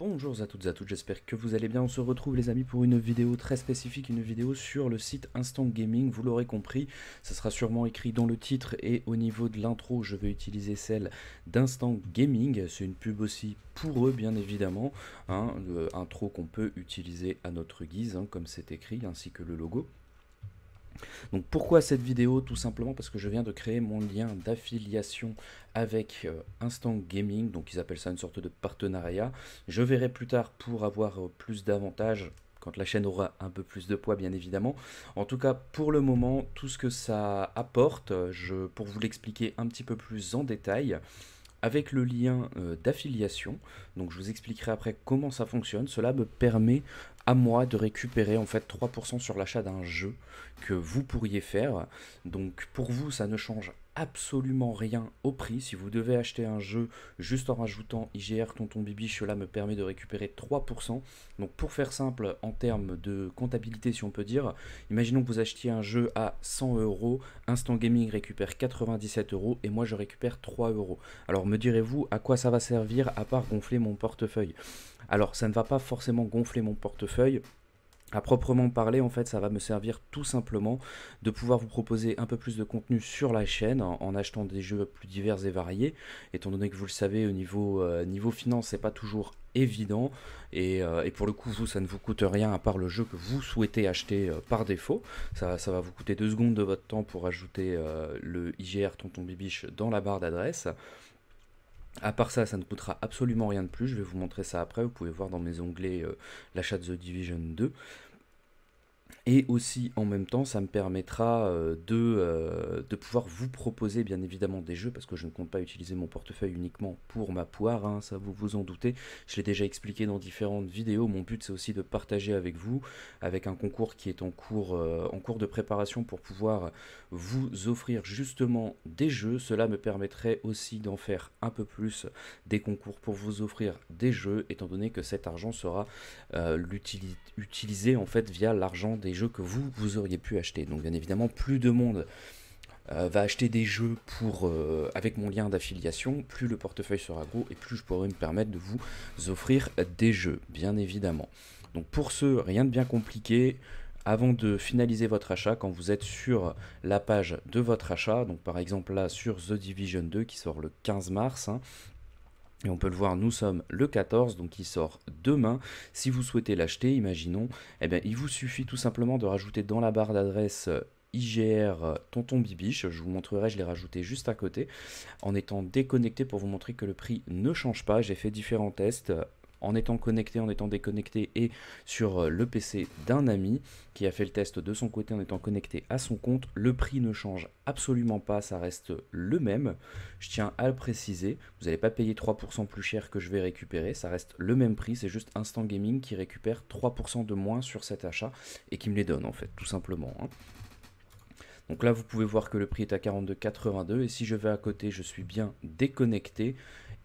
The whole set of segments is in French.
Bonjour à toutes et à tous, j'espère que vous allez bien. On se retrouve les amis pour une vidéo très spécifique, une vidéo sur le site Instant Gaming, vous l'aurez compris, ça sera sûrement écrit dans le titre et au niveau de l'intro, je vais utiliser celle d'Instant Gaming, c'est une pub aussi pour eux bien évidemment, hein, intro qu'on peut utiliser à notre guise, hein, comme c'est écrit, ainsi que le logo. Donc pourquoi cette vidéo Tout simplement parce que je viens de créer mon lien d'affiliation avec euh, Instant Gaming, donc ils appellent ça une sorte de partenariat. Je verrai plus tard pour avoir euh, plus d'avantages quand la chaîne aura un peu plus de poids bien évidemment. En tout cas pour le moment tout ce que ça apporte, euh, je, pour vous l'expliquer un petit peu plus en détail, avec le lien d'affiliation. Donc je vous expliquerai après comment ça fonctionne. Cela me permet à moi de récupérer en fait 3% sur l'achat d'un jeu que vous pourriez faire. Donc pour vous, ça ne change absolument rien au prix. Si vous devez acheter un jeu juste en rajoutant IGR Tonton Bibi, cela me permet de récupérer 3%. Donc pour faire simple, en termes de comptabilité, si on peut dire, imaginons que vous achetiez un jeu à 100 euros, Instant Gaming récupère 97 euros et moi je récupère 3 euros. Alors me direz-vous à quoi ça va servir à part gonfler mon portefeuille alors ça ne va pas forcément gonfler mon portefeuille, à proprement parler, en fait, ça va me servir tout simplement de pouvoir vous proposer un peu plus de contenu sur la chaîne en, achetant des jeux plus divers et variés. Étant donné que vous le savez, au niveau, euh, niveau finance, c'est pas toujours évident. Euh, et, pour le coup, vous, ça ne vous coûte rien à part le jeu que vous souhaitez acheter euh, par défaut. Ça, ça, va vous coûter deux secondes de votre temps pour ajouter le IGR Tonton Bibiche dans la barre d'adresse. À part ça, ça ne coûtera absolument rien de plus. Je vais vous montrer ça après. Vous pouvez voir dans mes onglets euh, l'achat de The Division 2. Et aussi en même temps, ça me permettra euh, de, euh, de pouvoir vous proposer bien évidemment des jeux, parce que je ne compte pas utiliser mon portefeuille uniquement pour ma poire, hein, ça vous vous en doutez. Je l'ai déjà expliqué dans différentes vidéos, mon but c'est aussi de partager avec vous, avec un concours qui est en cours, euh, en cours de préparation pour pouvoir vous offrir justement des jeux. Cela me permettrait aussi d'en faire un peu plus des concours pour vous offrir des jeux, étant donné que cet argent sera utilisé en fait via l'argent des que vous, vous auriez pu acheter. Donc bien évidemment, plus de monde euh, va acheter des jeux pour, euh, avec mon lien d'affiliation, plus le portefeuille sera gros et plus je pourrai me permettre de vous offrir des jeux, bien évidemment. Donc pour ce, rien de bien compliqué. Avant de finaliser votre achat, quand vous êtes sur la page de votre achat, donc par exemple là sur The Division 2 qui sort le 15 mars, hein, et on peut le voir, nous sommes le 14, donc il sort demain. Si vous souhaitez l'acheter, imaginons, eh bien, il vous suffit tout simplement de rajouter dans la barre d'adresse euh, IGR euh, Tonton Bibiche, je vous montrerai, je l'ai rajouté juste à côté, en étant déconnecté pour vous montrer que le prix ne change pas. J'ai fait différents tests euh, en étant connecté, en étant déconnecté et sur euh, le PC d'un ami qui a fait le test de son côté en étant connecté à son compte. Le prix ne change absolument pas, ça reste le même. Je tiens à le préciser, vous n'allez pas payer 3% plus cher que je vais récupérer, ça reste le même prix, c'est juste Instant Gaming qui récupère 3% de moins sur cet achat et qui me les donne en fait, tout simplement. Hein. Donc là, vous pouvez voir que le prix est à 42,82 et si je vais à côté, je suis bien déconnecté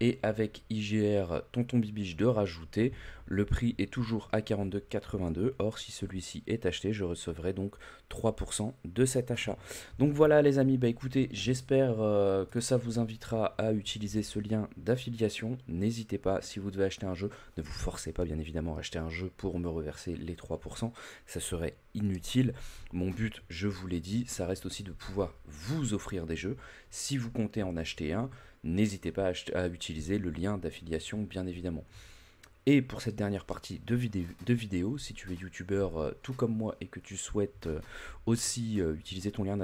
et avec IGR Tonton Bibiche de rajouter. Le prix est toujours à 42,82. Or, si celui-ci est acheté, je recevrai donc 3% de cet achat. Donc voilà, les amis. Bah écoutez, j'espère euh, que ça vous invitera à utiliser ce lien d'affiliation. N'hésitez pas, si vous devez acheter un jeu, ne vous forcez pas, bien évidemment, à acheter un jeu pour me reverser les 3%. Ça serait inutile. Mon but, je vous l'ai dit, ça reste aussi de pouvoir vous offrir des jeux si vous comptez en acheter un n'hésitez pas à, utiliser le lien d'affiliation, bien évidemment. Et pour cette dernière partie de, vidéo, si tu es youtubeur euh, tout comme moi et que tu souhaites euh, aussi euh, utiliser ton lien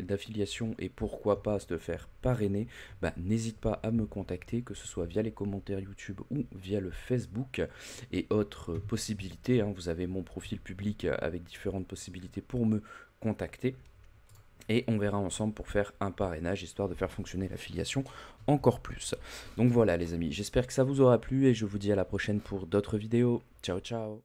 d'affiliation et pourquoi pas te faire parrainer, bah, n'hésite pas à me contacter, que ce soit via les commentaires YouTube ou via le Facebook et autres possibilités. Hein. vous avez mon profil public avec différentes possibilités pour me contacter et on verra ensemble pour faire un parrainage, histoire de faire fonctionner l'affiliation encore plus. Donc voilà les amis, j'espère que ça vous aura plu et je vous dis à la prochaine pour d'autres vidéos. Ciao ciao